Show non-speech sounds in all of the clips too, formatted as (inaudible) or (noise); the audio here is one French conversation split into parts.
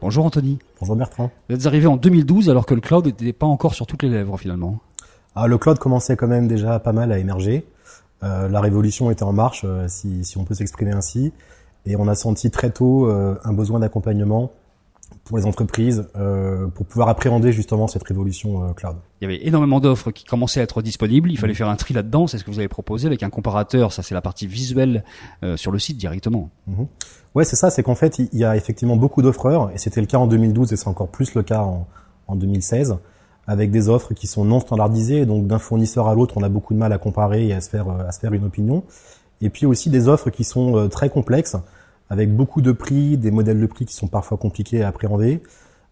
Bonjour Anthony. Bonjour Bertrand. Vous êtes arrivé en 2012 alors que le cloud n'était pas encore sur toutes les lèvres finalement. Ah, le cloud commençait quand même déjà pas mal à émerger. Euh, la révolution était en marche, euh, si, on peut s'exprimer ainsi. Et on a senti très tôt euh, un besoin d'accompagnement pour les entreprises euh, pour pouvoir appréhender justement cette révolution euh, cloud. Il y avait énormément d'offres qui commençaient à être disponibles. Il fallait mm. faire un tri là-dedans. C'est ce que vous avez proposé avec un comparateur. Ça, c'est la partie visuelle euh, sur le site directement. Oui mm-hmm. Ouais, c'est ça. C'est qu'en fait, il y a effectivement beaucoup d'offreurs et c'était le cas en 2012 et c'est encore plus le cas en, en 2016 avec des offres qui sont non standardisées. Donc d'un fournisseur à l'autre, on a beaucoup de mal à comparer et à se faire euh, à se faire une opinion. Et puis aussi des offres qui sont très complexes avec beaucoup de prix, des modèles de prix qui sont parfois compliqués à appréhender,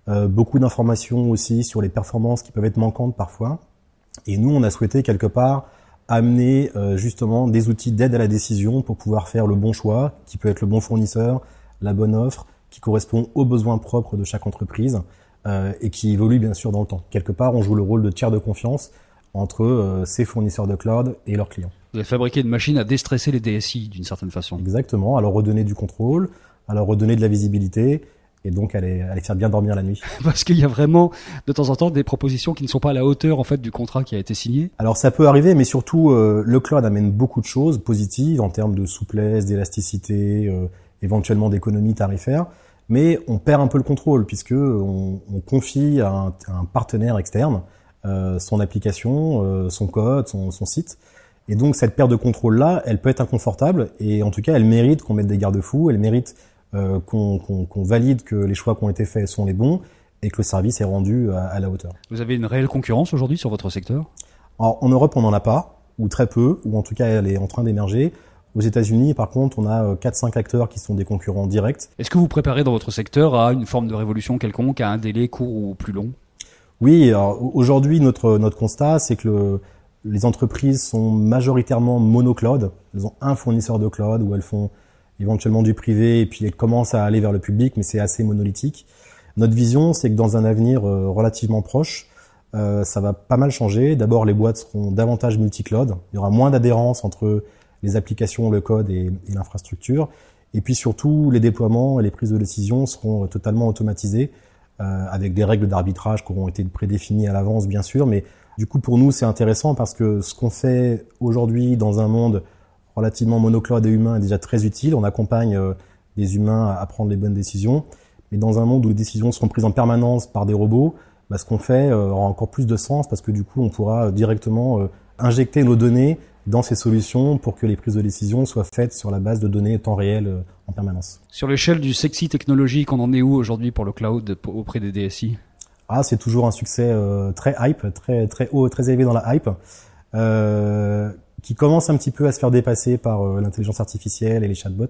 euh, beaucoup d'informations aussi sur les performances qui peuvent être manquantes parfois. Et nous, on a souhaité quelque part amener euh, justement des outils d'aide à la décision pour pouvoir faire le bon choix, qui peut être le bon fournisseur, la bonne offre, qui correspond aux besoins propres de chaque entreprise euh, et qui évolue bien sûr dans le temps. Quelque part, on joue le rôle de tiers de confiance entre ces fournisseurs de cloud et leurs clients. Vous avez fabriqué une machine à déstresser les DSI d'une certaine façon. Exactement, à leur redonner du contrôle, à leur redonner de la visibilité et donc à les, faire bien dormir la nuit. (laughs) Parce qu'il y a vraiment de temps en temps des propositions qui ne sont pas à la hauteur en fait du contrat qui a été signé. Alors ça peut arriver, mais surtout euh, le cloud amène beaucoup de choses positives en termes de souplesse, d'élasticité, euh, éventuellement d'économie tarifaire, mais on perd un peu le contrôle puisque on, confie à un, partenaire externe euh, son application, son code, son site. Et donc cette perte de contrôle là, elle peut être inconfortable et en tout cas elle mérite qu'on mette des garde-fous, elle mérite euh, qu'on valide que les choix qui ont été faits sont les bons et que le service est rendu à, la hauteur. Vous avez une réelle concurrence aujourd'hui sur votre secteur Alors, En Europe on n'en a pas, ou très peu, ou en tout cas elle est en train d'émerger. Aux États-Unis, par contre, on a 4-5 euh, acteurs qui sont des concurrents directs. Est-ce que vous préparez dans votre secteur à une forme de révolution quelconque, à un délai court ou plus long Oui, aujourd'hui, notre, notre constat, c'est que le, les entreprises sont majoritairement monocloud. Elles ont un fournisseur de cloud où elles font éventuellement du privé et puis elles commencent à aller vers le public, mais c'est assez monolithique. Notre vision, c'est que dans un avenir euh, relativement proche, euh, ça va pas mal changer. D'abord, les boîtes seront davantage multi-cloud. Il y aura moins d'adhérence entre les applications, le code et, l'infrastructure. Et puis surtout, les déploiements et les prises de décision seront euh, totalement automatisés, avec des règles d'arbitrage qui auront été prédéfinies à l'avance, bien sûr, mais du coup, pour nous, c'est intéressant parce que ce qu'on fait aujourd'hui dans un monde relativement monoclore des humains est déjà très utile. On accompagne les euh, humains à prendre les bonnes décisions. Mais dans un monde où les décisions seront prises en permanence par des robots, bah, ce qu'on fait euh, aura encore plus de sens parce que du coup, on pourra directement euh, injecter nos données dans ces solutions pour que les prises de décision soient faites sur la base de données temps réel en permanence. Sur l'échelle du sexy technologique, on en est où aujourd'hui pour le cloud auprès des DSI ah, c'est toujours un succès euh, très hype, très très haut, très élevé dans la hype, euh, qui commence un petit peu à se faire dépasser par euh, l'intelligence artificielle et les chatbots,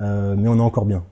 mais on est encore bien.